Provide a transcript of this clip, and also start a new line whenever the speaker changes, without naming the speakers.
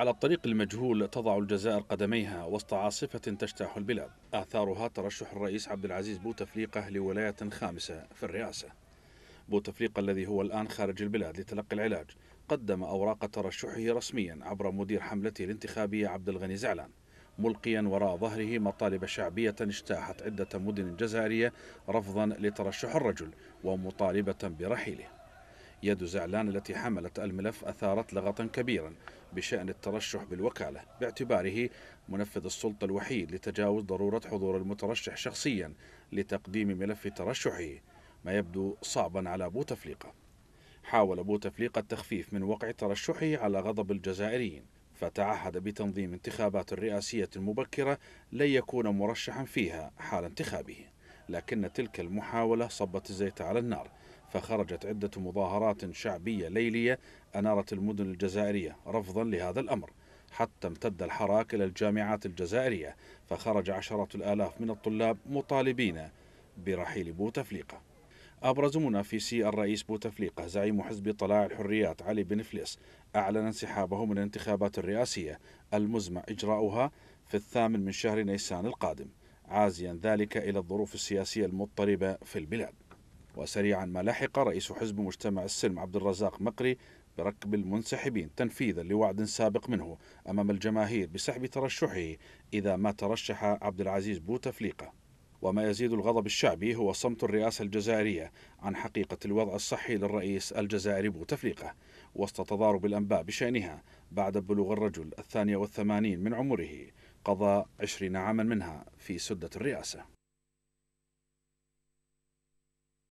على الطريق المجهول تضع الجزائر قدميها وسط عاصفة تجتاح البلاد آثارها ترشح الرئيس عبد العزيز بوتفليقة لولاية خامسة في الرئاسة بوتفليقة الذي هو الآن خارج البلاد لتلقي العلاج قدم أوراق ترشحه رسميا عبر مدير حملته الانتخابية عبد الغني زعلان ملقيا وراء ظهره مطالب شعبية اجتاحت عدة مدن جزائرية رفضا لترشح الرجل ومطالبة برحيله يد زعلان التي حملت الملف أثارت لغطا كبيرا بشأن الترشح بالوكالة باعتباره منفذ السلطة الوحيد لتجاوز ضرورة حضور المترشح شخصيا لتقديم ملف ترشحه ما يبدو صعبا على بوتفليقة حاول بوتفليقة التخفيف من وقع ترشحه على غضب الجزائريين فتعهد بتنظيم انتخابات الرئاسية المبكرة لن يكون مرشحا فيها حال انتخابه لكن تلك المحاولة صبت الزيت على النار فخرجت عدة مظاهرات شعبية ليلية أنارت المدن الجزائرية رفضا لهذا الأمر حتى امتد الحراك إلى الجامعات الجزائرية فخرج عشرات الآلاف من الطلاب مطالبين برحيل بوتفليقة أبرز منافسي الرئيس بوتفليقة زعيم حزب طلاع الحريات علي بن فليس أعلن انسحابه من الانتخابات الرئاسية المزمع إجراؤها في الثامن من شهر نيسان القادم عازيا ذلك إلى الظروف السياسية المضطربة في البلاد وسريعا ما لحق رئيس حزب مجتمع السلم عبد الرزاق مقري بركب المنسحبين تنفيذا لوعد سابق منه أمام الجماهير بسحب ترشحه إذا ما ترشح عبد العزيز بوتفليقة وما يزيد الغضب الشعبي هو صمت الرئاسة الجزائرية عن حقيقة الوضع الصحي للرئيس الجزائري بوتفليقة وسط تضارب الأنباء بشأنها بعد بلوغ الرجل الثانية والثمانين من عمره قضى عشرين عاما منها في سدة الرئاسة